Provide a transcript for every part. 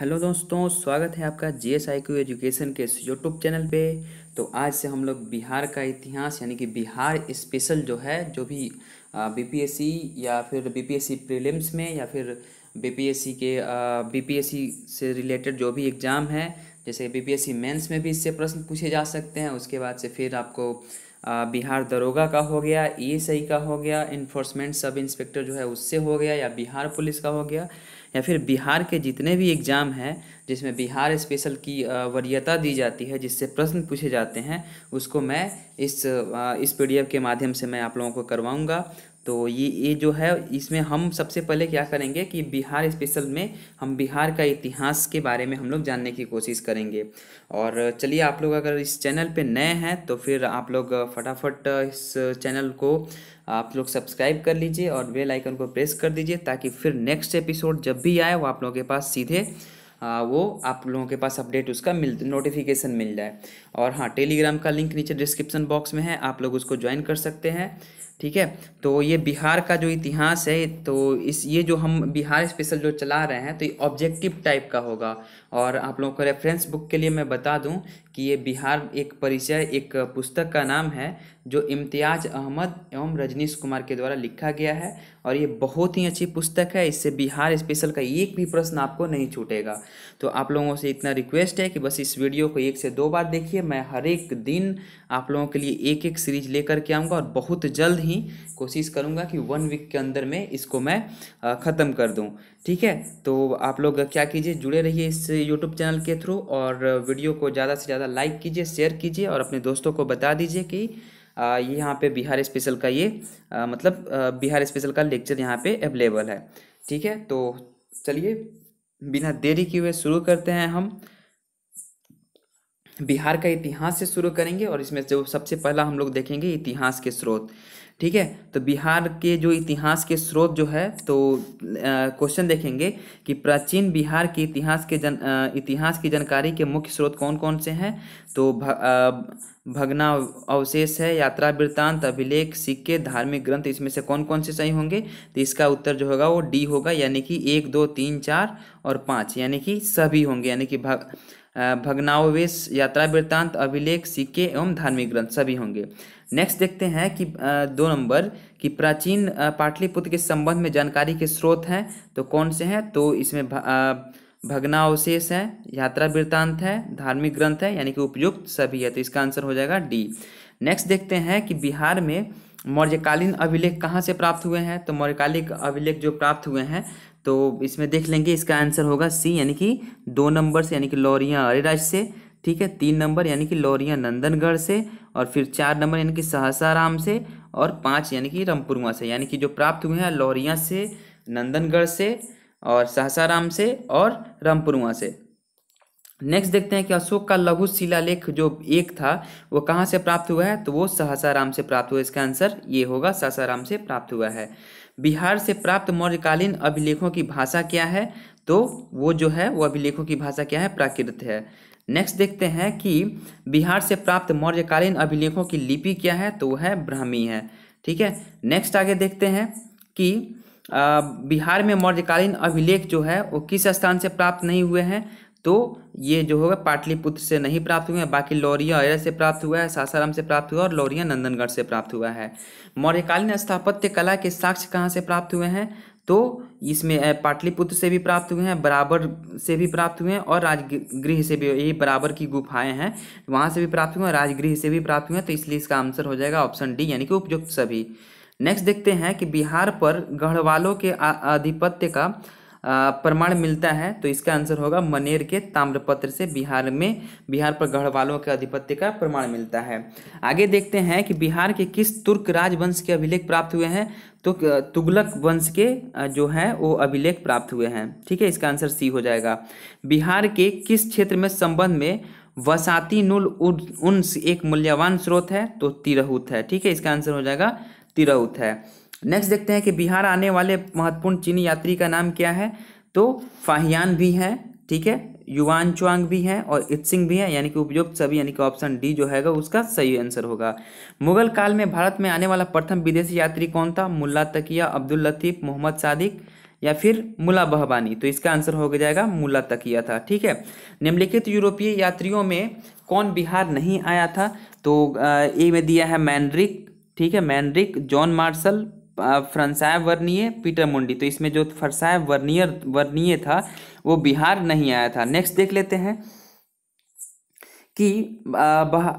hello दोस्तों स्वागत है आपका G S I Q education के यूट्यूब चैनल पे तो आज से हम लोग बिहार का इतिहास यानी कि बिहार स्पेशल जो है जो भी बीपीएससी या फिर बीपीएससी प्रीलिम्स में या फिर बीपीएससी के बीपीएससी से रिलेटेड जो भी एग्ज़ाम है जैसे बीपीएससी मेंस में भी इससे प्रश्न पूछे जा सकते हैं उसके बाद से फिर आपको बिहार दरोगा का हो गया ई e का हो गया इन्फोर्समेंट सब इंस्पेक्टर जो है उससे हो गया या बिहार पुलिस का हो गया या फिर बिहार के जितने भी एग्ज़ाम हैं जिसमें बिहार स्पेशल की वरीयता दी जाती है जिससे प्रश्न पूछे जाते हैं उसको मैं इस इस पीडीएफ के माध्यम से मैं आप लोगों को करवाऊँगा तो ये ये जो है इसमें हम सबसे पहले क्या करेंगे कि बिहार स्पेशल में हम बिहार का इतिहास के बारे में हम लोग जानने की कोशिश करेंगे और चलिए आप लोग अगर इस चैनल पे नए हैं तो फिर आप लोग फटाफट इस चैनल को आप लोग सब्सक्राइब कर लीजिए और बेल आइकन को प्रेस कर दीजिए ताकि फिर नेक्स्ट एपिसोड जब भी आए वो आप लोगों के पास सीधे वो आप लोगों के पास अपडेट उसका मिल नोटिफिकेशन मिल जाए और हाँ टेलीग्राम का लिंक नीचे डिस्क्रिप्शन बॉक्स में है आप लोग उसको ज्वाइन कर सकते हैं ठीक है तो ये बिहार का जो इतिहास है तो इस ये जो हम बिहार स्पेशल जो चला रहे हैं तो ये ऑब्जेक्टिव टाइप का होगा और आप लोगों को रेफरेंस बुक के लिए मैं बता दूं कि ये बिहार एक परिचय एक पुस्तक का नाम है जो इम्तियाज अहमद एवं रजनीश कुमार के द्वारा लिखा गया है और ये बहुत ही अच्छी पुस्तक है इससे बिहार स्पेशल का एक भी प्रश्न आपको नहीं छूटेगा तो आप लोगों से इतना रिक्वेस्ट है कि बस इस वीडियो को एक से दो बार देखिए मैं हर एक दिन आप लोगों के लिए एक एक सीरीज लेकर के आऊँगा और बहुत जल्द ही कोशिश करूँगा कि वन वीक के अंदर में इसको मैं ख़त्म कर दूँ ठीक है तो आप लोग क्या कीजिए जुड़े रहिए इस यूट्यूब चैनल के थ्रू और वीडियो को ज़्यादा से ज़्यादा लाइक कीजिए शेयर कीजिए और अपने दोस्तों को बता दीजिए कि यहाँ पे बिहार स्पेशल का ये आ, मतलब आ, बिहार स्पेशल का लेक्चर यहाँ पे अवेलेबल है ठीक है तो चलिए बिना देरी किए शुरू करते हैं हम बिहार का इतिहास से शुरू करेंगे और इसमें जो सबसे पहला हम लोग देखेंगे इतिहास के स्रोत ठीक है तो बिहार के जो इतिहास के स्रोत जो है तो क्वेश्चन देखेंगे कि प्राचीन बिहार के इतिहास के जन आ, इतिहास की जानकारी के मुख्य स्रोत कौन कौन से हैं तो भ, आ, भगना अवशेष है यात्रा वृत्तांत अभिलेख सिक्के धार्मिक ग्रंथ इसमें से कौन कौन से सही होंगे तो इसका उत्तर जो होगा वो डी होगा यानी कि एक दो तीन चार और पाँच यानी कि सभी होंगे यानी कि भग भगनावेश यात्रा वृत्तांत अभिलेख सिक्के एवं धार्मिक ग्रंथ सभी होंगे नेक्स्ट देखते हैं कि दो नंबर कि प्राचीन पाटलिपुत्र के संबंध में जानकारी के स्रोत हैं तो कौन से हैं तो इसमें भगनावशेष है यात्रा वृत्तांत है धार्मिक ग्रंथ है यानी कि उपयुक्त सभी है तो इसका आंसर हो जाएगा डी नेक्स्ट देखते हैं कि बिहार में मौर्यकालीन अभिलेख कहाँ से प्राप्त हुए हैं तो मौर्यकालिक अभिलेख जो प्राप्त हुए हैं तो इसमें देख लेंगे इसका आंसर होगा सी यानी कि दो नंबर से यानी कि लौरिया अरेराज से ठीक है तीन नंबर यानी कि लौरिया नंदनगढ़ से और फिर चार नंबर यानी कि सहसाराम से और पाँच यानी कि रामपुरवा से यानी कि जो प्राप्त हुए हैं लौरिया से नंदनगढ़ से और सहसाराम से और रामपुरवा से नेक्स्ट देखते हैं कि अशोक का लघु शिलालेख जो एक था वो कहाँ से प्राप्त हुआ है तो वो सहसाराम से प्राप्त हुआ इसका आंसर ये होगा सहसाराम से प्राप्त हुआ है बिहार से प्राप्त मौर्यकालीन अभिलेखों की भाषा क्या है तो वो जो है वो अभिलेखों की भाषा क्या है प्राकृत है नेक्स्ट देखते हैं कि बिहार से प्राप्त मौर्यकालीन अभिलेखों की लिपि क्या है तो वह है ब्राह्मी है ठीक है नेक्स्ट आगे देखते हैं कि बिहार में मौर्यकालीन अभिलेख जो है वो किस स्थान से प्राप्त नहीं हुए हैं तो ये जो होगा पाटलिपुत्र से नहीं प्राप्त हुए हैं बाकी लौरिया अयर से प्राप्त हुआ है सासाराम से प्राप्त हुआ और लौरिया नंदनगढ़ से प्राप्त हुआ है मौर्यकालीन स्थापत्य कला के साक्ष्य कहाँ से प्राप्त हुए हैं तो इसमें पाटलिपुत्र से भी प्राप्त हुए हैं बराबर से भी प्राप्त हुए हैं और राजगृह से भी यही बराबर की गुफाएं हैं वहाँ से भी प्राप्त हुए हैं राजगृह से भी प्राप्त हुए हैं तो इसलिए इसका आंसर हो जाएगा ऑप्शन डी यानी कि उपयुक्त सभी नेक्स्ट देखते हैं कि बिहार पर गढ़वालों के आधिपत्य का प्रमाण मिलता है तो इसका आंसर होगा मनेर के ताम्रपत्र से बिहार में बिहार पर गढ़वालों के आधिपत्य का प्रमाण मिलता है आगे देखते हैं कि बिहार के किस तुर्क राजवंश के अभिलेख प्राप्त हुए हैं तो तुगलक वंश के जो है वो अभिलेख प्राप्त हुए हैं ठीक है इसका आंसर सी हो जाएगा बिहार के किस क्षेत्र में संबंध में वसाती नुल उन्स एक मूल्यवान स्रोत है तो तिरहुत है ठीक है इसका आंसर हो जाएगा तिरहुत है नेक्स्ट देखते हैं कि बिहार आने वाले महत्वपूर्ण चीनी यात्री का नाम क्या है तो फाहियान भी है ठीक है युवान चुआंग भी हैं और इत्सिंग भी हैं यानी कि उपयुक्त सभी यानी कि ऑप्शन डी जो है उसका सही आंसर होगा मुगल काल में भारत में आने वाला प्रथम विदेशी यात्री कौन था मुल्ला तकिया अब्दुल लतीफ़ मोहम्मद सादिक या फिर मुला बहबानी तो इसका आंसर हो जाएगा मुला तकिया था ठीक है निम्नलिखित यूरोपीय यात्रियों में कौन बिहार नहीं आया था तो ए में दिया है मैनरिक ठीक है Manrique John Marshall François Bernier Peter Mundy तो इसमें जो फरसाय वर्नियर वर्णीय था वो बिहार नहीं आया था नेक्स्ट देख लेते हैं कि बह,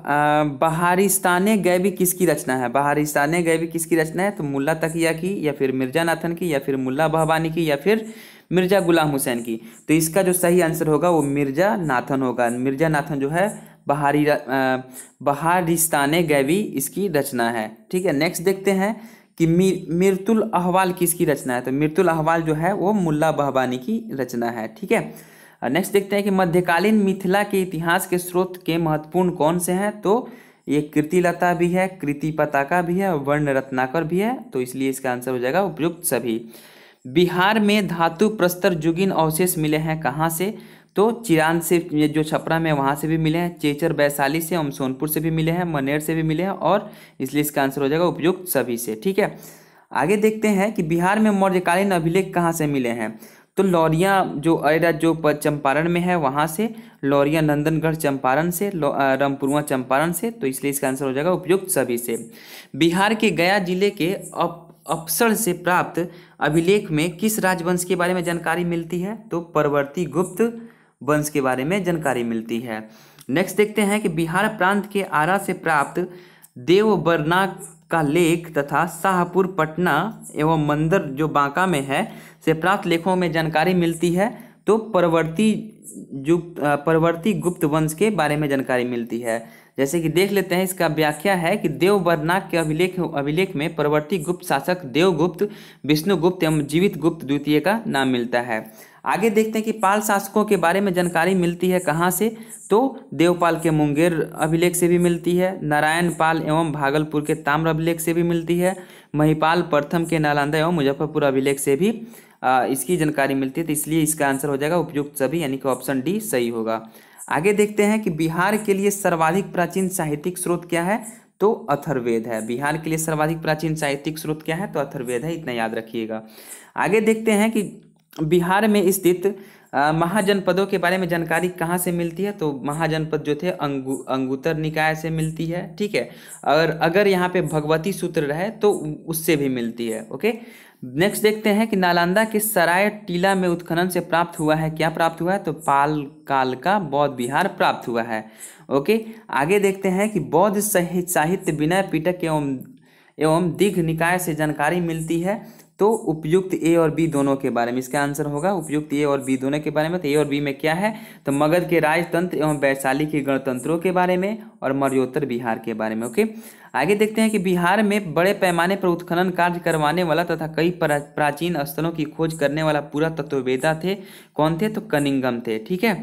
बहारिस्तान गैबी किसकी रचना है बहारिस्तान गैबी किसकी रचना है तो मुल्ला तकिया की या फिर मिर्जा नाथन की या फिर मुल्ला बहबानी की या फिर मिर्जा गुलाम हुसैन की तो इसका जो सही आंसर होगा वो मिर्जा नाथन होगा मिर्जा नाथन जो है बहारी बहारिस्तान गैबी इसकी रचना है ठीक है नेक्स्ट देखते हैं कि मृतुल अहवाल किसकी रचना है तो मृतुल अहवाल जो है वो मुल्ला बहबानी की रचना है ठीक है नेक्स्ट देखते हैं कि मध्यकालीन मिथिला के इतिहास के स्रोत के महत्वपूर्ण कौन से हैं तो ये कृतिलता भी है कृति पताका भी है वर्ण रत्नाकर भी है तो इसलिए इसका आंसर हो जाएगा उपयुक्त सभी बिहार में धातु प्रस्तर जुगिन अवशेष मिले हैं कहाँ से तो चिरान से ये जो छपरा में वहाँ से भी मिले हैं चेचर वैशाली से हम सोनपुर से भी मिले हैं मनेर से भी मिले हैं और इसलिए इसका आंसर हो जाएगा उपयुक्त सभी से ठीक है आगे देखते हैं कि बिहार में मौर्यकालीन अभिलेख कहाँ से मिले हैं तो लौरिया जो अरेरा जो चंपारण में है वहाँ से लौरिया नंदनगढ़ चंपारण से रामपुरवा चंपारण से तो इसलिए इसका आंसर हो जाएगा उपयुक्त सभी से बिहार के गया जिले के अप अपसर से प्राप्त अभिलेख में किस राजवंश के बारे में जानकारी मिलती है तो परवर्ती गुप्त वंश के बारे में जानकारी मिलती है नेक्स्ट देखते हैं कि बिहार प्रांत के आरा से प्राप्त देवबरना का लेख तथा शाहपुर पटना एवं मंदिर जो बांका में है से प्राप्त लेखों में जानकारी मिलती है तो परवर्ती जुप्त परवर्ती गुप्त वंश के बारे में जानकारी मिलती है जैसे कि देख लेते हैं इसका व्याख्या है कि देवबरनाक के अभिलेख अभिलेख में परवर्ती गुप्त शासक देवगुप्त विष्णुगुप्त एवं जीवित गुप्त द्वितीय का नाम मिलता है आगे देखते हैं कि पाल शासकों के बारे में जानकारी मिलती है कहाँ से तो देवपाल के मुंगेर अभिलेख से भी मिलती है नारायण पाल एवं भागलपुर के ताम्र अभिलेख से भी मिलती है महिपाल प्रथम के नालंदा एवं मुजफ्फरपुर अभिलेख से भी आ, इसकी जानकारी मिलती है तो इसलिए इसका आंसर हो जाएगा उपयुक्त सभी यानी कि ऑप्शन डी सही होगा आगे देखते हैं कि बिहार के लिए सर्वाधिक प्राचीन साहित्यिक स्रोत क्या है तो अथर्वेद है बिहार के लिए सर्वाधिक प्राचीन साहित्यिक स्रोत क्या है तो अथर्वेद है इतना याद रखिएगा आगे देखते हैं कि बिहार में स्थित महाजनपदों के बारे में जानकारी कहाँ से मिलती है तो महाजनपद जो थे अंगु अंगुतर निकाय से मिलती है ठीक है और अगर यहाँ पे भगवती सूत्र रहे तो उससे भी मिलती है ओके नेक्स्ट देखते हैं कि नालंदा के सराय टीला में उत्खनन से प्राप्त हुआ है क्या प्राप्त हुआ है तो पाल काल का बौद्ध विहार प्राप्त हुआ है ओके आगे देखते हैं कि बौद्ध साहित्य विनय पीटक एवं एवं दीघ निकाय से जानकारी मिलती है तो उपयुक्त ए और बी दोनों के बारे में इसका आंसर होगा उपयुक्त ए और बी दोनों के बारे में तो ए और बी में क्या है तो मगध के राजतंत्र एवं वैशाली के गणतंत्रों के बारे में और मर्योत्तर बिहार के बारे में ओके आगे देखते हैं कि बिहार में बड़े पैमाने पर उत्खनन कार्य करवाने वाला तथा कई प्राचीन स्थलों की खोज करने वाला पूरा तत्ववेदा थे कौन थे तो कनिंगम थे ठीक है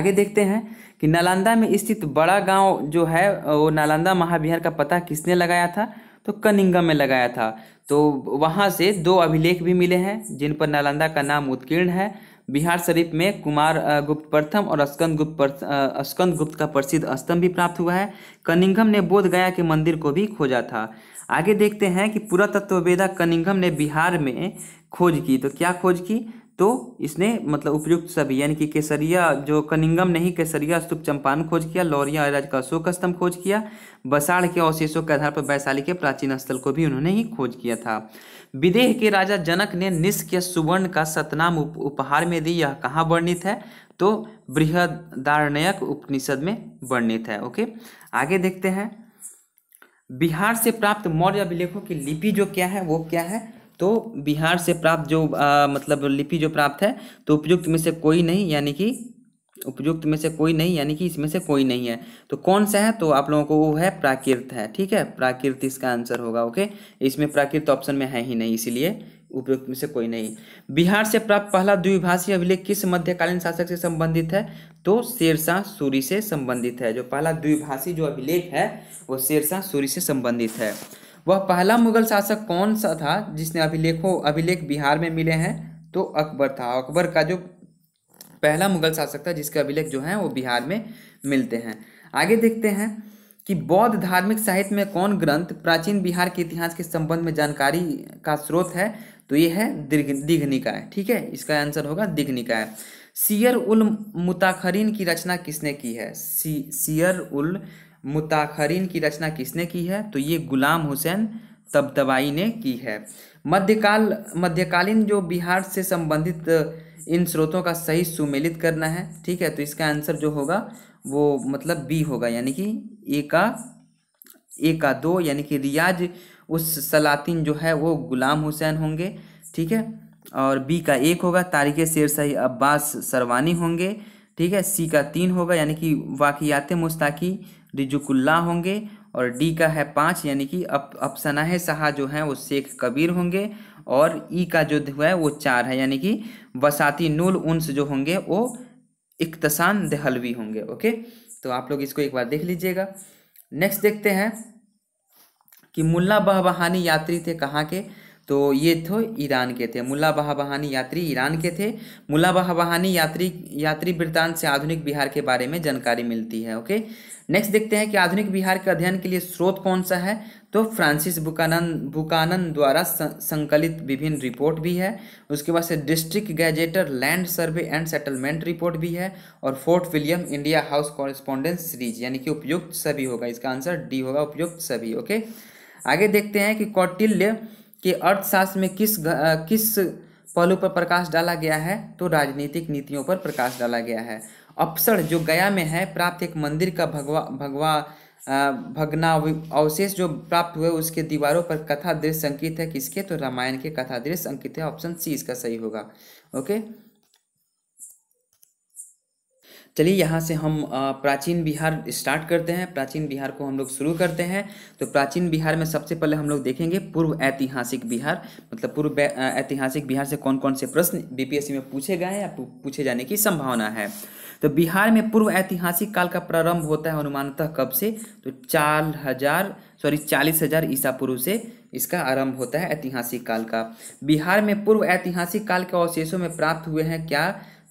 आगे देखते हैं कि नालंदा में स्थित बड़ा गांव जो है वो नालंदा महाविहार का पता किसने लगाया था तो कनिंगम में लगाया था तो वहाँ से दो अभिलेख भी मिले हैं जिन पर नालंदा का नाम उत्कीर्ण है बिहार शरीफ में कुमार गुप्त प्रथम और अस्कंद गुप्त अस्कंद गुप्त का प्रसिद्ध स्तंभ भी प्राप्त हुआ है कनिंगम ने बोधगया के मंदिर को भी खोजा था आगे देखते हैं कि पुरातत्ववेदा कनिंगम ने बिहार में खोज की तो क्या खोज की तो इसने मतलब उपयुक्त सभी यानी कि केसरिया जो कनिंगम नहीं केसरिया स्तूप चंपान खोज किया लौरिया राज का अशोक स्तंभ खोज किया बसाड़ के अवशेषों के आधार पर वैशाली के प्राचीन स्थल को भी उन्होंने ही खोज किया था विदेह के राजा जनक ने निष्क सुवर्ण का सतनाम उप, उपहार में दी यह कहाँ वर्णित है तो बृहदारणयक उपनिषद में वर्णित है ओके आगे देखते हैं बिहार से प्राप्त मौर्य अभिलेखों की लिपि जो क्या है वो क्या है तो बिहार से प्राप्त जो आ, मतलब लिपि जो प्राप्त है तो उपयुक्त में से कोई नहीं यानी कि उपयुक्त में से कोई नहीं यानी कि इसमें से कोई नहीं है तो कौन सा है तो आप लोगों को वो है प्राकृत है ठीक है प्राकृत इसका आंसर होगा ओके इसमें प्राकृत ऑप्शन में है ही नहीं इसीलिए उपयुक्त में से कोई नहीं बिहार से प्राप्त पहला द्विभाषी अभिलेख किस मध्यकालीन शासक से संबंधित है तो शेरशाह सूरी से संबंधित है जो पहला द्विभाषी जो अभिलेख है वो शेरशाह सूरी से संबंधित है वह पहला मुगल शासक कौन सा था जिसने अभिलेखों अभिलेख बिहार में मिले हैं तो अकबर था अकबर का जो पहला मुगल शासक था जिसके अभिलेख जो हैं वो बिहार में मिलते हैं आगे देखते हैं कि बौद्ध धार्मिक साहित्य में कौन ग्रंथ प्राचीन बिहार के इतिहास के संबंध में जानकारी का स्रोत है तो ये है दिघ निकाय ठीक है इसका आंसर होगा दिघ निकाय सियर उल मुताखरीन की रचना किसने की है सी सियर उल मुताखरीन की रचना किसने की है तो ये गुलाम हुसैन तबतबाई ने की है मध्यकाल मध्यकालीन जो बिहार से संबंधित इन स्रोतों का सही सुमेलित करना है ठीक है तो इसका आंसर जो होगा वो मतलब बी होगा यानी कि ए का ए का दो यानी कि रियाज उस सलातिन जो है वो गुलाम हुसैन होंगे ठीक है और बी का एक होगा तारिक शेर शाही अब्बास सरवानी होंगे ठीक है सी का तीन होगा यानी कि वाकियात मुस्ताकी रिजुकुल्ला होंगे और डी का है पाँच यानी कि अप अफसनाह शाह जो है वो शेख कबीर होंगे और ई का जो है वो चार है यानी कि वसाती नूल उन्स जो होंगे वो इकतसान दहलवी होंगे ओके तो आप लोग इसको एक बार देख लीजिएगा नेक्स्ट देखते हैं कि मुल्ला बहबहानी यात्री थे कहाँ के तो ये थे तो ईरान के थे मुल्ला बहाबहानी यात्री ईरान के थे मुल्ला बहाबहानी यात्री यात्री वृत्तांत से आधुनिक बिहार के बारे में जानकारी मिलती है ओके नेक्स्ट देखते हैं कि आधुनिक बिहार के अध्ययन के लिए स्रोत कौन सा है तो फ्रांसिस बुकानन बुकानन द्वारा संकलित विभिन्न रिपोर्ट भी है उसके बाद से district gazetteer land survey and settlement report भी है और Fort William India House correspondence series यानी कि उपयुक्त सभी होगा इसका आंसर डी होगा उपयुक्त सभी ओके आगे देखते हैं कि कौटिल्य के अर्थशास्त्र में किस किस पहलू पर प्रकाश डाला गया है तो राजनीतिक नीतियों पर प्रकाश डाला गया है अपसर जो गया में है प्राप्त एक मंदिर का भगवा भगवा भगना अवशेष जो प्राप्त हुए उसके दीवारों पर कथा दृश्य अंकित है किसके तो रामायण के कथा दृश्य अंकित है ऑप्शन सी इसका सही होगा ओके चलिए यहाँ से हम प्राचीन बिहार स्टार्ट करते हैं प्राचीन बिहार को हम लोग शुरू करते हैं तो प्राचीन बिहार में सबसे पहले हम लोग देखेंगे पूर्व ऐतिहासिक बिहार मतलब पूर्व ऐतिहासिक बिहार से कौन कौन से प्रश्न बीपीएससी में पूछे गए हैं या पूछे जाने की संभावना है तो बिहार में पूर्व ऐतिहासिक काल का प्रारंभ होता है अनुमानतः कब से तो चार हजार सॉरी चालीस हजार ईसा पूर्व से इसका आरंभ होता है ऐतिहासिक काल का बिहार में पूर्व ऐतिहासिक काल के अवशेषों में प्राप्त हुए हैं क्या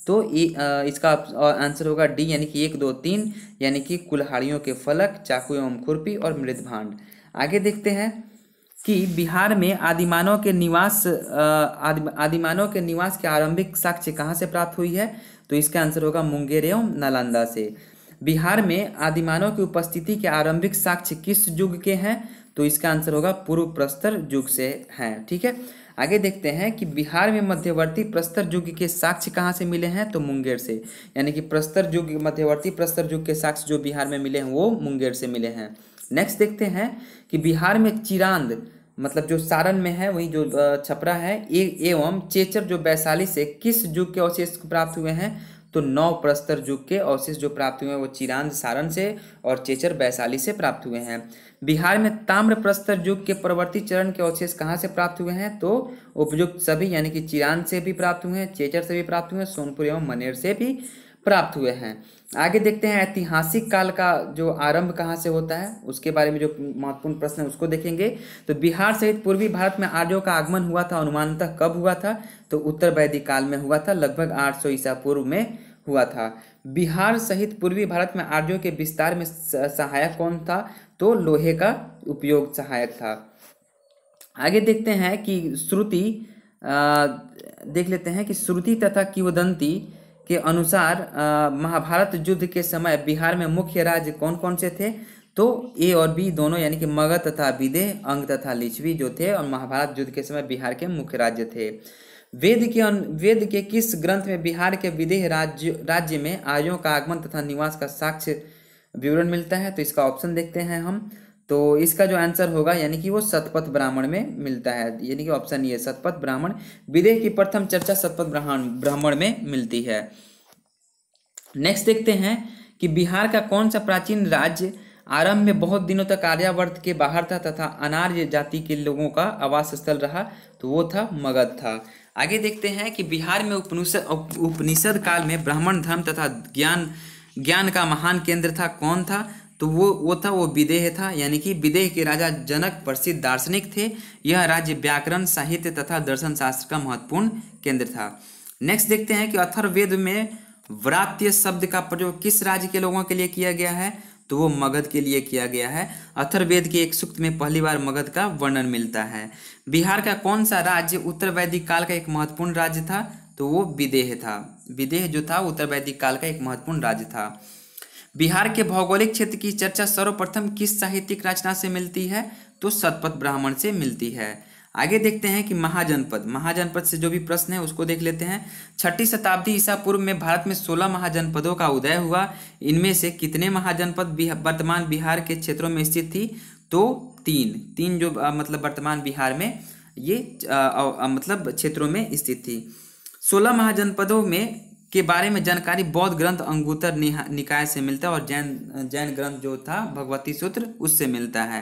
तो ए, आ, इसका आंसर होगा डी यानी कि एक दो तीन यानी कि कुल्हाड़ियों के फलक चाकू एवं खुरपी और मृदभांड आगे देखते हैं कि बिहार में आदिमानों के निवास आदि आदिमानों के निवास के आरंभिक साक्ष्य कहाँ से प्राप्त हुई है तो इसका आंसर होगा मुंगेर एवं नालंदा से बिहार में आदिमानों की उपस्थिति के आरंभिक साक्ष्य किस युग के हैं तो इसका आंसर होगा पूर्व प्रस्तर युग से हैं ठीक है आगे देखते हैं कि बिहार में मध्यवर्ती प्रस्तर युग के साक्ष्य कहाँ से मिले हैं तो मुंगेर से यानी कि प्रस्तर युग मध्यवर्ती प्रस्तर युग के साक्ष्य जो बिहार में मिले हैं वो मुंगेर से मिले हैं नेक्स्ट देखते हैं कि बिहार में चिरांद मतलब जो सारण में है वही जो छपरा है ए एवं चेचर जो वैशाली से किस युग के अवशेष प्राप्त हुए हैं तो नौ प्रस्तर युग के अवशेष जो प्राप्त हुए हैं वो चिरांद सारण से और चेचर वैशाली से प्राप्त हुए हैं बिहार में ताम्र प्रस्तर युग के परवर्ती चरण के अवशेष कहाँ से प्राप्त हुए हैं तो उपयुक्त सभी यानी कि चिरांद से भी प्राप्त हुए हैं चेचर से भी प्राप्त हुए हैं सोनपुर एवं मनेर से भी प्राप्त हुए हैं आगे देखते हैं ऐतिहासिक काल का जो आरंभ कहाँ से होता है उसके बारे में जो महत्वपूर्ण प्रश्न है उसको देखेंगे तो बिहार सहित पूर्वी भारत में आर्यों का आगमन हुआ था अनुमानतः कब हुआ था तो उत्तर वैदिक काल में हुआ था लगभग 800 ईसा पूर्व में हुआ था बिहार सहित पूर्वी भारत में आर्यों के विस्तार में सहायक कौन था तो लोहे का उपयोग सहायक था आगे देखते हैं कि श्रुति देख लेते हैं कि श्रुति तथा किवदंती के अनुसार महाभारत युद्ध के समय बिहार में मुख्य राज्य कौन कौन से थे तो ए और बी दोनों यानी कि मगध तथा विदेह अंग तथा लिच्छवी जो थे और महाभारत युद्ध के समय बिहार के मुख्य राज्य थे वेद के वेद के किस ग्रंथ में बिहार के विदेह राज्य राज्य में आर्यों का आगमन तथा निवास का साक्ष्य विवरण मिलता है तो इसका ऑप्शन देखते हैं हम तो इसका जो आंसर होगा यानी कि वो सतपथ ब्राह्मण में मिलता है यानी कि ऑप्शन ये सतपथ ब्राह्मण विदेह की प्रथम चर्चा सतपथ ब्राह्मण ब्राह्मण में मिलती है नेक्स्ट देखते हैं कि बिहार का कौन सा प्राचीन राज्य आरंभ में बहुत दिनों तक आर्यावर्त के बाहर था तथा अनार्य जाति के लोगों का आवास स्थल रहा तो वो था मगध था आगे देखते हैं कि बिहार में उपनिषद उपनिषद काल में ब्राह्मण धर्म तथा ज्ञान ज्ञान का महान केंद्र था कौन था तो वो वो था वो विदेह था यानी कि विदेह के राजा जनक प्रसिद्ध दार्शनिक थे यह राज्य व्याकरण साहित्य तथा दर्शन शास्त्र का महत्वपूर्ण केंद्र था नेक्स्ट देखते हैं कि अथर्वेद में व्रात्य शब्द का प्रयोग किस राज्य के लोगों के लिए किया गया है तो वो मगध के लिए किया गया है अथर्वेद के एक सूक्त में पहली बार मगध का वर्णन मिलता है बिहार का कौन सा राज्य उत्तर वैदिक काल का एक महत्वपूर्ण राज्य था तो वो विदेह था विदेह जो था उत्तर वैदिक काल का एक महत्वपूर्ण राज्य था बिहार के भौगोलिक क्षेत्र की चर्चा सर्वप्रथम किस साहित्यिक रचना से मिलती है तो सतपथ ब्राह्मण से मिलती है आगे देखते हैं कि महाजनपद महाजनपद से जो भी प्रश्न है उसको देख लेते हैं छठी शताब्दी ईसा पूर्व में भारत में 16 महाजनपदों का उदय हुआ इनमें से कितने महाजनपद वर्तमान बिहार के क्षेत्रों में स्थित थी तो तीन तीन जो आ, मतलब वर्तमान बिहार में ये आ, आ, मतलब क्षेत्रों में स्थित थी सोलह महाजनपदों में के बारे में जानकारी बौद्ध ग्रंथ अंगूतर निकाय से मिलता है और जैन जैन ग्रंथ जो था भगवती सूत्र उससे मिलता है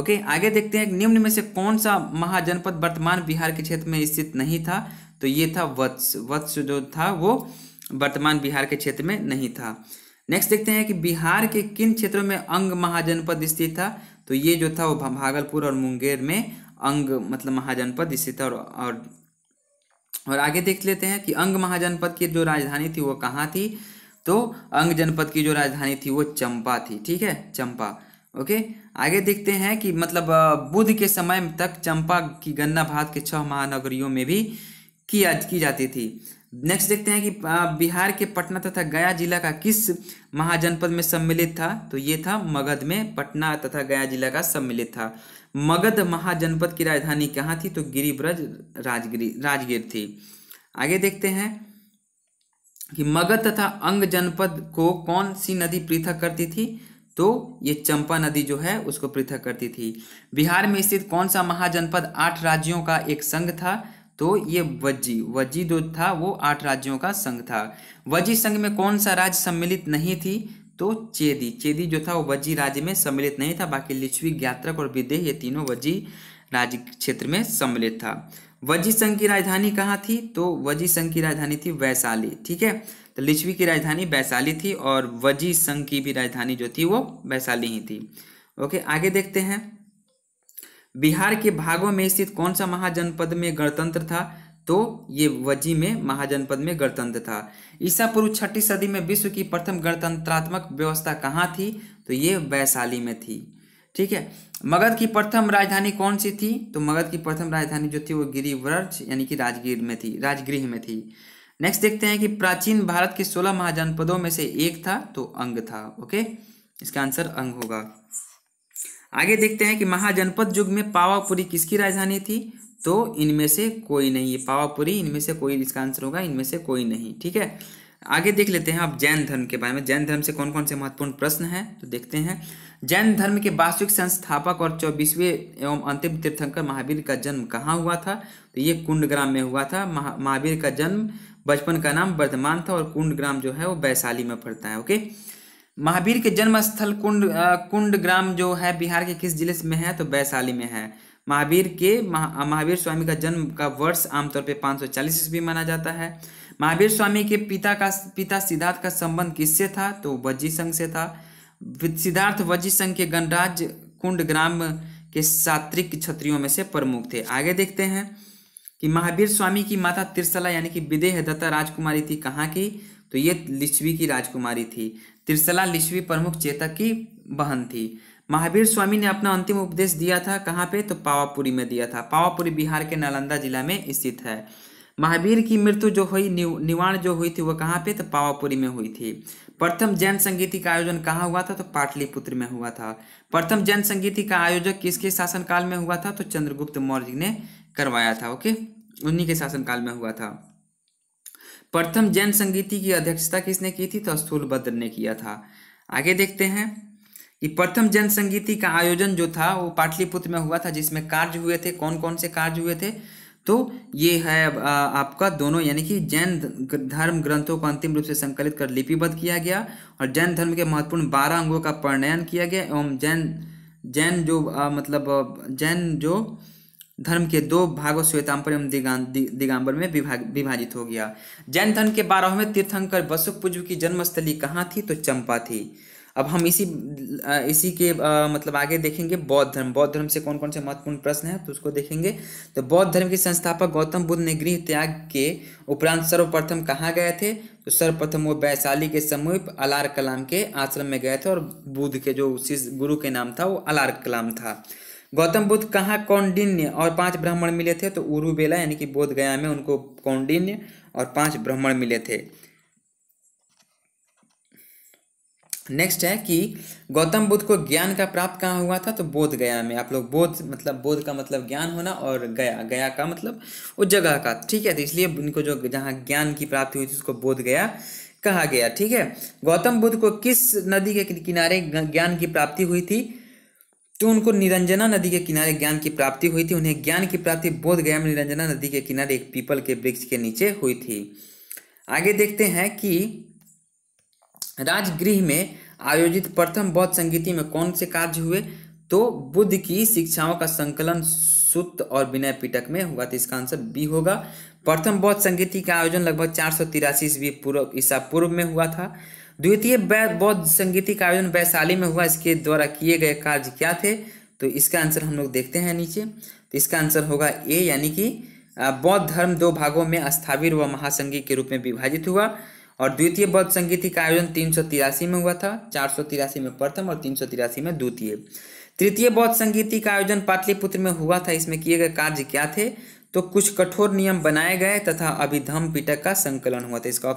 ओके आगे देखते हैं निम्न में से कौन सा महाजनपद वर्तमान बिहार के क्षेत्र में स्थित नहीं था तो ये था वत्स वत्स जो था वो वर्तमान बिहार के क्षेत्र में नहीं था नेक्स्ट देखते हैं कि बिहार के किन क्षेत्रों में अंग महाजनपद स्थित था तो ये जो था वो भागलपुर और मुंगेर में अंग मतलब महाजनपद स्थित था और और आगे देख लेते हैं कि अंग महाजनपद की जो राजधानी थी वो कहाँ थी तो अंग जनपद की जो राजधानी थी वो चंपा थी ठीक है चंपा ओके आगे देखते हैं कि मतलब बुद्ध के समय तक चंपा की गन्ना भारत के छह महानगरियों में भी किया की जाती थी नेक्स्ट देखते हैं कि बिहार के पटना तथा गया जिला का किस महाजनपद में सम्मिलित था तो ये था मगध में पटना तथा गया जिला का सम्मिलित था मगध महाजनपद की राजधानी कहाँ थी तो गिरिब्रज राजगिरी राजगीर थी आगे देखते हैं कि मगध तथा अंग जनपद को कौन सी नदी पृथक करती थी तो ये चंपा नदी जो है उसको पृथक करती थी बिहार में स्थित कौन सा महाजनपद आठ राज्यों का एक संघ था तो ये वज्जी वज्जी जो था वो आठ राज्यों का संघ था वज्जी संघ में कौन सा राज्य सम्मिलित नहीं थी तो चेदी चेदी जो था वो वज्जी राज्य में सम्मिलित नहीं था बाकी लिच्छवी ज्ञात्रक और विदेह ये तीनों वज्जी राज्य क्षेत्र में सम्मिलित था वज्जी संघ की राजधानी कहाँ थी तो वज्जी संघ की राजधानी थी वैशाली ठीक है तो लिच्छवी की राजधानी वैशाली थी और वज्जी संघ की भी राजधानी जो थी वो वैशाली ही थी ओके आगे देखते हैं बिहार के भागों में स्थित कौन सा महाजनपद में गणतंत्र था तो ये वजी में महाजनपद में गणतंत्र था ईसा पूर्व छठी सदी में विश्व की प्रथम गणतंत्रात्मक व्यवस्था कहाँ थी तो ये वैशाली में थी ठीक है मगध की प्रथम राजधानी कौन सी थी तो मगध की प्रथम राजधानी जो थी वो गिरिव्रज यानी कि राजगीर में थी राजगृह में थी नेक्स्ट देखते हैं कि प्राचीन भारत के सोलह महाजनपदों में से एक था तो अंग था ओके इसका आंसर अंग होगा आगे देखते हैं कि महाजनपद युग में पावापुरी किसकी राजधानी थी तो इनमें से कोई नहीं है पावापुरी इनमें से कोई इसका आंसर होगा इनमें से कोई नहीं ठीक है आगे देख लेते हैं आप जैन धर्म के बारे में जैन धर्म से कौन कौन से महत्वपूर्ण प्रश्न हैं तो देखते हैं जैन धर्म के वास्तविक संस्थापक और चौबीसवें एवं अंतिम तीर्थंकर महावीर का जन्म कहाँ हुआ था तो ये कुंडग्राम में हुआ था महा, महावीर का जन्म बचपन का नाम वर्धमान था और कुंडग्राम जो है वो वैशाली में पड़ता है ओके महावीर के जन्म स्थल कुंड कुंडग्राम जो है बिहार के किस जिले में है तो वैशाली में है महावीर के महावीर स्वामी का जन्म का वर्ष आमतौर पर पाँच सौ चालीस ईस्वी माना जाता है महावीर स्वामी के पिता का पिता सिद्धार्थ का संबंध किससे था तो वज्जी संघ से था सिद्धार्थ वज्जी संघ के गणराज कुंड ग्राम के सात्विक क्षत्रियों में से प्रमुख थे आगे देखते हैं कि महावीर स्वामी की माता त्रिशला यानी कि विदेह दत्ता राजकुमारी थी कहाँ की तो ये लिच्छवी की राजकुमारी थी त्रिशला लिच्छवी प्रमुख चेतक की बहन थी महावीर स्वामी ने अपना अंतिम उपदेश दिया था कहाँ पे तो पावापुरी में दिया था पावापुरी बिहार के नालंदा जिला में स्थित है महावीर की मृत्यु जो हुई निवाण जो हुई थी वो कहाँ पे तो पावापुरी में हुई थी प्रथम जैन संगीति का आयोजन कहाँ हुआ था तो पाटलिपुत्र में हुआ था प्रथम जैन संगीति का आयोजन किसके शासनकाल में हुआ था तो चंद्रगुप्त मौर्य ने करवाया था ओके उन्हीं के शासनकाल में हुआ था प्रथम जैन संगीति की अध्यक्षता किसने की थी तो स्थूलभद्र ने किया था आगे देखते हैं ये प्रथम संगीति का आयोजन जो था वो पाटलिपुत्र में हुआ था जिसमें कार्य हुए थे कौन कौन से कार्य हुए थे तो ये है आपका दोनों यानी कि जैन धर्म ग्रंथों को अंतिम रूप से संकलित कर लिपिबद्ध किया गया और जैन धर्म के महत्वपूर्ण बारह अंगों का प्रणयन किया गया एवं जैन जैन जो आ, मतलब जैन जो धर्म के दो भागों श्वेतांबर एवं दिगां, दि, दिगांबर में विभाग विभाजित हो गया जैन धर्म के बारहवें तीर्थंकर वसुक पूज्व की जन्मस्थली कहाँ थी तो चंपा थी अब हम इसी इसी के आ, मतलब आगे देखेंगे बौद्ध धर्म बौद्ध धर्म से कौन कौन से महत्वपूर्ण प्रश्न है तो उसको देखेंगे तो बौद्ध धर्म के संस्थापक गौतम बुद्ध ने गृह त्याग के उपरांत सर्वप्रथम कहाँ गए थे तो सर्वप्रथम वो वैशाली के समीप अलार कलाम के आश्रम में गए थे और बुद्ध के जो शिष्य गुरु के नाम था वो अलार कलाम था गौतम बुद्ध कहाँ कौंडिन्य और पांच ब्राह्मण मिले थे तो उरुबेला यानी कि गया में उनको कौंडिन्य और पांच ब्राह्मण मिले थे नेक्स्ट है कि गौतम बुद्ध को ज्ञान का प्राप्त कहाँ हुआ था तो बोध गया में आप लोग बोध मतलब बोध का मतलब ज्ञान होना और गया गया का मतलब उस जगह का ठीक है तो इसलिए उनको जो जहाँ ज्ञान की प्राप्ति हुई थी उसको बोध गया कहा गया ठीक है गौतम बुद्ध को किस नदी के किनारे ज्ञान की प्राप्ति हुई थी तो उनको निरंजना नदी के किनारे ज्ञान की प्राप्ति हुई थी उन्हें ज्ञान की प्राप्ति बोध गया में निरंजना नदी के किनारे एक पीपल के वृक्ष के नीचे हुई थी आगे देखते हैं कि राजगृह में आयोजित प्रथम बौद्ध संगीति में कौन से कार्य हुए तो बुद्ध की शिक्षाओं का संकलन सुत और विनय पिटक में हुआ तो इसका आंसर बी होगा प्रथम बौद्ध संगीति का आयोजन लगभग चार सौ तिरासी ईस्वी पूर्व ईसा पूर्व में हुआ था द्वितीय बौद्ध संगीति का आयोजन वैशाली में हुआ इसके द्वारा किए गए कार्य क्या थे तो इसका आंसर हम लोग देखते हैं नीचे तो इसका आंसर होगा ए यानी कि बौद्ध धर्म दो भागों में स्थावीर व महासंघी के रूप में विभाजित हुआ और द्वितीय बौद्ध संगीति का आयोजन तीन में हुआ था चार में प्रथम और तीन में द्वितीय तृतीय बौद्ध संगीति का आयोजन पाटलिपुत्र में हुआ था इसमें किए गए कार्य क्या थे तो कुछ कठोर नियम बनाए गए तथा अभिधम पिटक का संकलन हुआ था इसका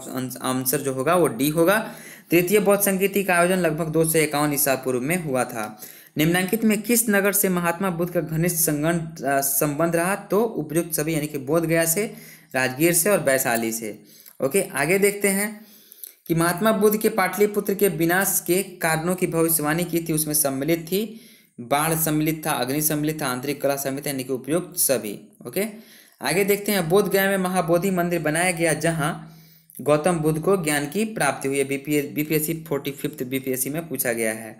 आंसर जो होगा वो डी होगा तृतीय बौद्ध संगीति का आयोजन लगभग दो सौ इक्यावन ईसा पूर्व में हुआ था निम्नांकित में किस नगर से महात्मा बुद्ध का घनिष्ठ संबंध रहा तो उपयुक्त सभी यानी कि बोधगया से राजगीर से और वैशाली से ओके आगे देखते हैं कि महात्मा बुद्ध के पाटलिपुत्र के विनाश के कारणों की भविष्यवाणी की थी उसमें सम्मिलित थी बाढ़ सम्मिलित था अग्नि सम्मिलित था आंतरिक कला सम्मिलित यानी कि उपयुक्त सभी ओके आगे देखते हैं बोध गया में महाबोधि मंदिर बनाया गया जहां गौतम बुद्ध को ज्ञान की प्राप्ति हुई है बीपीएससी फोर्टी फिफ्थ बीपीएससी में पूछा गया है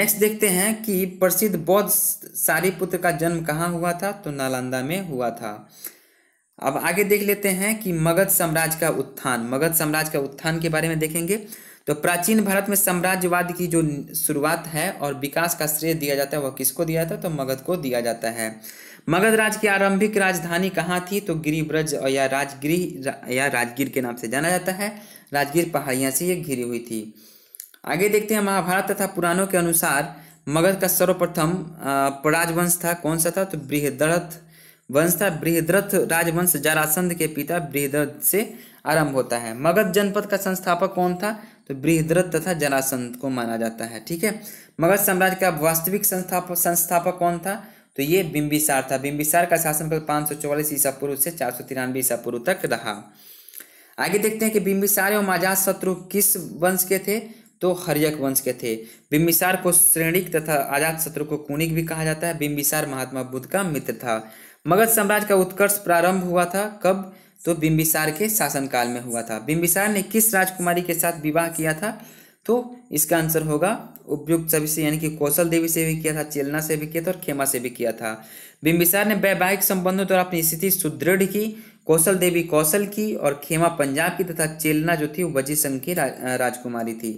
नेक्स्ट देखते हैं कि प्रसिद्ध बौद्ध सारी पुत्र का जन्म कहाँ हुआ था तो नालंदा में हुआ था अब आगे देख लेते हैं कि मगध साम्राज्य का उत्थान मगध साम्राज्य का उत्थान के बारे में देखेंगे तो प्राचीन भारत में साम्राज्यवाद की जो शुरुआत है और विकास का श्रेय दिया जाता है वह किसको दिया जाता है तो मगध को दिया जाता है मगध राज्य की आरंभिक राजधानी कहाँ थी तो गिरिव्रज या राजगिरी या राजगीर के नाम से जाना जाता है राजगीर पहाड़ियाँ से ये घिरी हुई थी आगे देखते हैं महाभारत तथा पुराणों के अनुसार मगध का सर्वप्रथम पराजवंश था कौन सा था तो बृहदरथ वंश था बृहद्रथ राजवंश जरासंध के पिता बृहद्रथ से आरंभ होता है मगध जनपद का संस्थापक कौन था तो बृहद्रथ तथा जरासंध को माना जाता है ठीक है मगध साम्राज्य का वास्तविक संस्थापक संस्थापक कौन था तो ये बिंबिसार था बिंबिसार का शासनकाल पाँच सौ चौवालीस ईसा पूर्व से चार सौ तिरानवे ईसा पूर्व तक रहा आगे देखते हैं कि बिंबिसार एवं आजाद शत्रु किस वंश के थे तो हरियक वंश के थे बिंबिसार को श्रेणिक तथा आजाद शत्रु को कुनिक भी कहा जाता है बिंबिसार महात्मा बुद्ध का मित्र था मगध साम्राज्य का उत्कर्ष प्रारंभ हुआ था कब तो बिम्बिसार के शासनकाल में हुआ था बिम्बिसार ने किस राजकुमारी के साथ विवाह किया था तो इसका आंसर होगा उपयुक्त सभी से यानी कि कौशल देवी से भी किया था चेलना से भी किया था और खेमा से भी किया था बिम्बिसार ने वैवाहिक संबंधों द्वारा अपनी स्थिति सुदृढ़ की कौशल देवी कौशल की और खेमा पंजाब की तथा चेलना जो थी वजी संघ की राजकुमारी थी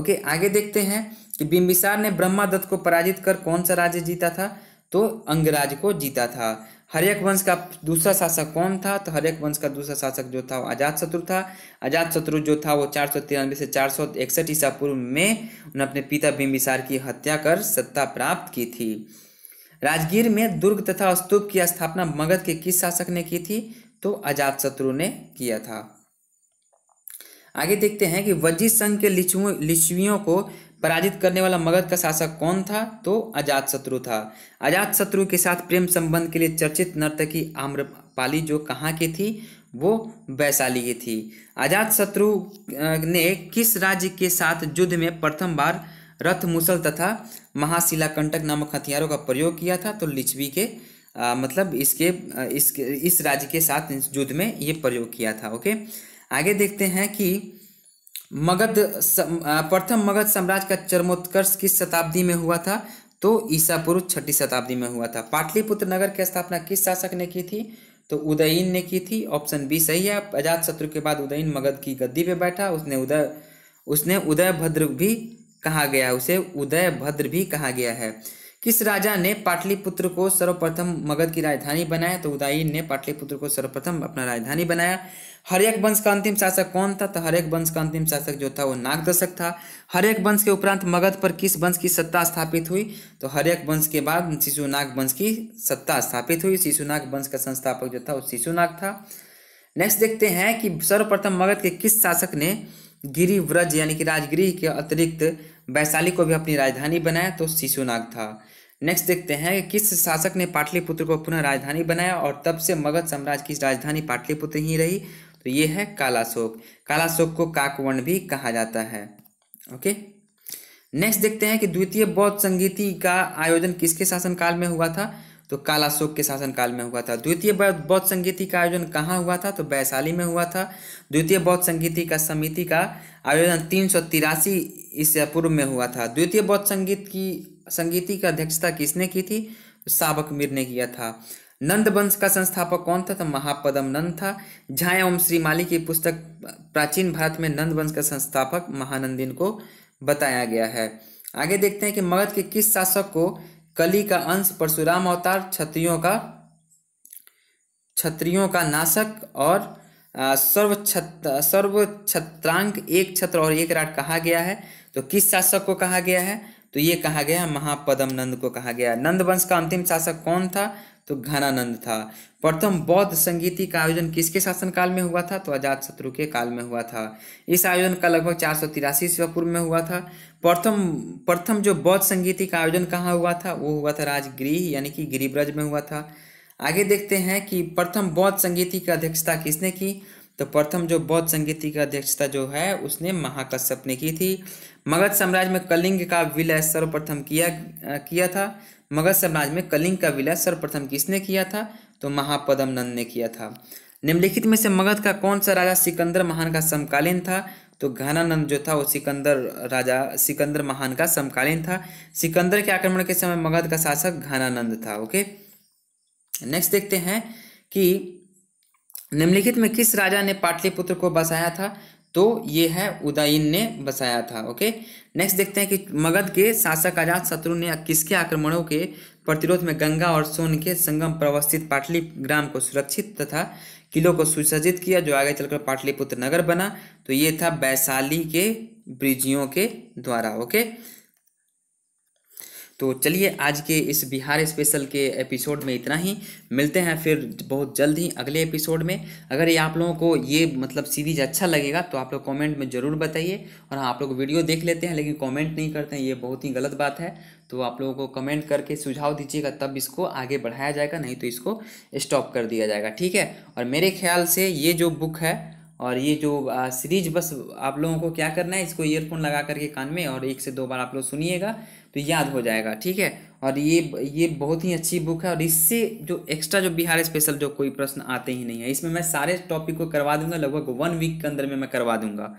ओके आगे देखते हैं कि बिम्बिसार ने ब्रह्मा दत्त को पराजित कर कौन सा राज्य जीता था तो अंगराज को जीता था हरियक वंश का दूसरा शासक कौन था तो हरियक वंश का दूसरा शासक जो था वो अजात शत्रु था अजात शत्रु जो था वो चार सौ तिरानवे से चार सौ इकसठ ईसा पूर्व में उन्होंने अपने पिता बिम्बिसार की हत्या कर सत्ता प्राप्त की थी राजगीर में दुर्ग तथा स्तूप की स्थापना मगध के किस शासक ने की थी तो अजात शत्रु ने किया था आगे देखते हैं कि वजी संघ के लिचुओं लिचुओं को पराजित करने वाला मगध का शासक कौन था तो अजात शत्रु था अजात शत्रु के साथ प्रेम संबंध के लिए चर्चित नर्तकी आम्रपाली जो कहाँ की थी वो वैशाली की थी अजात शत्रु ने किस राज्य के साथ युद्ध में प्रथम बार रथ मुसल तथा महाशिला कंटक नामक हथियारों का प्रयोग किया था तो लिच्छवी के आ, मतलब इसके इसके इस राज्य के साथ युद्ध में ये प्रयोग किया था ओके आगे देखते हैं कि मगध प्रथम मगध साम्राज्य का चरमोत्कर्ष किस शताब्दी में हुआ था तो ईसा पूर्व छठी शताब्दी में हुआ था पाटलिपुत्र नगर की स्थापना किस शासक ने की थी तो उदयीन ने की थी ऑप्शन बी सही है अजात शत्रु के बाद उदयन मगध की गद्दी पे बैठा उसने उदय उसने उदय भद्र भी कहा गया उसे उदय भद्र भी कहा गया है किस राजा ने पाटलिपुत्र को सर्वप्रथम मगध की राजधानी बनाया तो उदयीन ने पाटलिपुत्र को सर्वप्रथम अपना राजधानी बनाया हरेक वंश का अंतिम शासक कौन था तो हरेक वंश का अंतिम शासक जो था वो नागदशक था हरेक वंश के उपरांत मगध पर किस वंश की सत्ता स्थापित हुई तो हरेक वंश के बाद शिशुनाग वंश की सत्ता स्थापित हुई शिशुनाग वंश का संस्थापक जो था वो शिशुनाग था नेक्स्ट देखते हैं कि सर्वप्रथम मगध के किस शासक ने गिरिव्रज यानी कि राजगिरी के अतिरिक्त वैशाली को भी अपनी राजधानी बनाया तो शिशुनाग था नेक्स्ट देखते हैं कि किस शासक ने पाटलिपुत्र को पुनः राजधानी बनाया और तब से मगध साम्राज्य की राजधानी पाटलिपुत्र ही रही तो ये है कालाशोक कालाशोक को काकवर्ण भी कहा जाता है ओके नेक्स्ट देखते हैं कि द्वितीय बौद्ध संगीति का आयोजन किसके शासनकाल में हुआ था तो कालाशोक के शासनकाल में हुआ था द्वितीय बौद्ध संगीति का आयोजन कहाँ हुआ था तो वैशाली में हुआ था द्वितीय बौद्ध संगीति का समिति का आयोजन तीन सौ तिरासी इस पूर्व में हुआ था द्वितीय बौद्ध संगीत की संगीति की अध्यक्षता किसने की थी तो साबक मीर ने किया था नंद वंश का संस्थापक कौन था तो महापदम नंद था झा एवं श्री माली की पुस्तक प्राचीन भारत में नंद वंश का संस्थापक महानंदिन को बताया गया है आगे देखते हैं कि मगध के किस शासक को कली का अंश परशुराम अवतार क्षत्रियों का क्षत्रियों का नाशक और सर्व छत सर्व छत्रांक एक छत्र और एक राट कहा गया है तो किस शासक को कहा गया है तो ये कहा गया महापदम नंद को कहा गया नंद वंश का अंतिम शासक कौन था तो घनानंद था प्रथम बौद्ध संगीति का आयोजन किसके शासनकाल में हुआ था तो अजात शत्रु के काल में हुआ था इस आयोजन का लगभग चार सौ तिरासी ईस्वी पूर्व में हुआ था प्रथम प्रथम जो बौद्ध संगीति का आयोजन कहाँ हुआ था वो हुआ था राजगृह यानी कि गिरिब्रज में हुआ था आगे देखते हैं कि प्रथम बौद्ध संगीति की अध्यक्षता किसने की तो प्रथम जो बौद्ध संगीति की अध्यक्षता जो है उसने महाकश्यप ने की थी मगध साम्राज्य में कलिंग का विलय सर्वप्रथम किया किया था मगध साम्राज्य में कलिंग का विलय सर्वप्रथम किसने किया था तो नंद ने किया था निम्नलिखित में से मगध का कौन सा राजा सिकंदर महान का समकालीन था तो घनानंद जो था वो सिकंदर राजा सिकंदर महान का समकालीन था सिकंदर के आक्रमण के समय मगध का शासक घनानंद था ओके नेक्स्ट देखते हैं कि निम्नलिखित में किस राजा ने पाटलिपुत्र को बसाया था तो ये है उदयन ने बसाया था ओके नेक्स्ट देखते हैं कि मगध के शासक आजाद शत्रु ने किसके आक्रमणों के प्रतिरोध में गंगा और सोन के संगम पर अवस्थित पाटली ग्राम को सुरक्षित तथा किलों को सुसज्जित किया जो आगे चलकर पाटलिपुत्र नगर बना तो ये था वैशाली के ब्रिजियों के द्वारा ओके तो चलिए आज के इस बिहार स्पेशल के एपिसोड में इतना ही मिलते हैं फिर बहुत जल्द ही अगले एपिसोड में अगर ये आप लोगों को ये मतलब सीरीज अच्छा लगेगा तो आप लोग कमेंट में ज़रूर बताइए और हाँ आप लोग वीडियो देख लेते हैं लेकिन कमेंट नहीं करते हैं ये बहुत ही गलत बात है तो आप लोगों को कमेंट करके सुझाव दीजिएगा तब इसको आगे बढ़ाया जाएगा नहीं तो इसको स्टॉप कर दिया जाएगा ठीक है और मेरे ख्याल से ये जो बुक है और ये जो सीरीज बस आप लोगों को क्या करना है इसको ईयरफोन लगा करके कान में और एक से दो बार आप लोग सुनिएगा तो याद हो जाएगा ठीक है और ये ये बहुत ही अच्छी बुक है और इससे जो एक्स्ट्रा जो बिहार स्पेशल जो कोई प्रश्न आते ही नहीं है इसमें मैं सारे टॉपिक को करवा दूंगा लगभग वन वीक के अंदर में मैं करवा दूंगा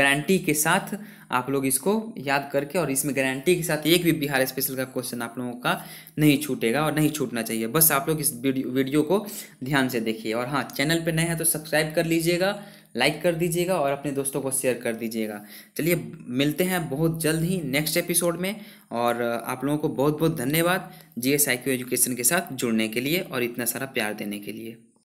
गारंटी के साथ आप लोग इसको याद करके और इसमें गारंटी के साथ एक भी बिहार स्पेशल का क्वेश्चन आप लोगों का नहीं छूटेगा और नहीं छूटना चाहिए बस आप लोग इस वीडियो को ध्यान से देखिए और हाँ चैनल पर नए हैं तो सब्सक्राइब कर लीजिएगा लाइक कर दीजिएगा और अपने दोस्तों को शेयर कर दीजिएगा चलिए मिलते हैं बहुत जल्द ही नेक्स्ट एपिसोड में और आप लोगों को बहुत बहुत धन्यवाद जी एस एजुकेशन के साथ जुड़ने के लिए और इतना सारा प्यार देने के लिए